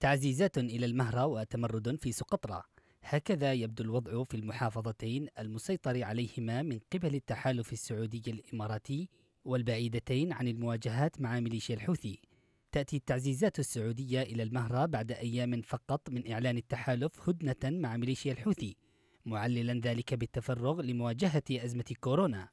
تعزيزات إلى المهرة وتمرد في سقطرى هكذا يبدو الوضع في المحافظتين المسيطر عليهما من قبل التحالف السعودي الإماراتي والبعيدتين عن المواجهات مع ميليشيا الحوثي تأتي التعزيزات السعودية إلى المهرة بعد أيام فقط من إعلان التحالف هدنة مع ميليشيا الحوثي معللا ذلك بالتفرغ لمواجهة أزمة كورونا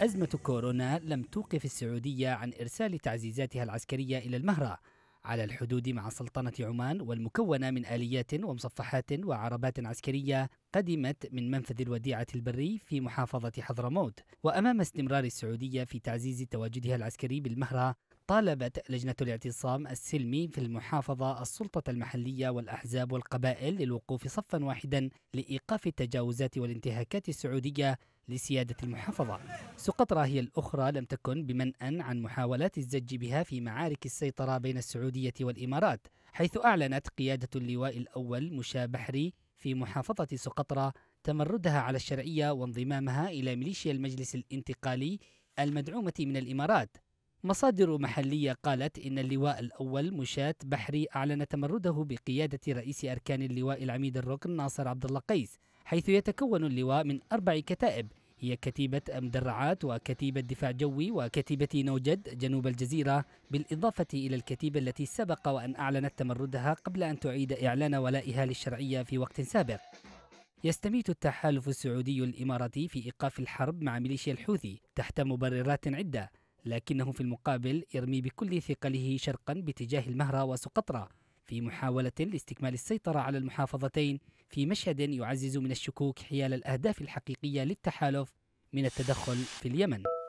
أزمة كورونا لم توقف السعودية عن إرسال تعزيزاتها العسكرية إلى المهرة على الحدود مع سلطنة عمان والمكونة من آليات ومصفحات وعربات عسكرية قدمت من منفذ الوديعة البري في محافظة حضرموت وأمام استمرار السعودية في تعزيز تواجدها العسكري بالمهرة طالبت لجنة الاعتصام السلمي في المحافظة السلطة المحلية والأحزاب والقبائل للوقوف صفا واحدا لإيقاف التجاوزات والانتهاكات السعودية لسيادة المحافظة سقطرى هي الأخرى لم تكن بمنأى عن محاولات الزج بها في معارك السيطرة بين السعودية والإمارات حيث أعلنت قيادة اللواء الأول مشا بحري في محافظة سقطرى تمردها على الشرعية وانضمامها إلى ميليشيا المجلس الانتقالي المدعومة من الإمارات مصادر محلية قالت إن اللواء الأول مشاة بحري أعلن تمرده بقيادة رئيس أركان اللواء العميد الركن ناصر عبد الله قيس حيث يتكون اللواء من أربع كتائب هي كتيبة مدرعات وكتيبة دفاع جوي وكتيبة نوجد جنوب الجزيرة بالإضافة إلى الكتيبة التي سبق وأن أعلنت تمردها قبل أن تعيد إعلان ولائها للشرعية في وقت سابق يستميت التحالف السعودي الإماراتي في إيقاف الحرب مع ميليشيا الحوثي تحت مبررات عدة لكنه في المقابل يرمي بكل ثقله شرقا باتجاه المهرة وسقطرى في محاولة لاستكمال السيطرة على المحافظتين في مشهد يعزز من الشكوك حيال الأهداف الحقيقية للتحالف من التدخل في اليمن